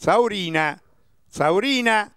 Saurina, Saurina.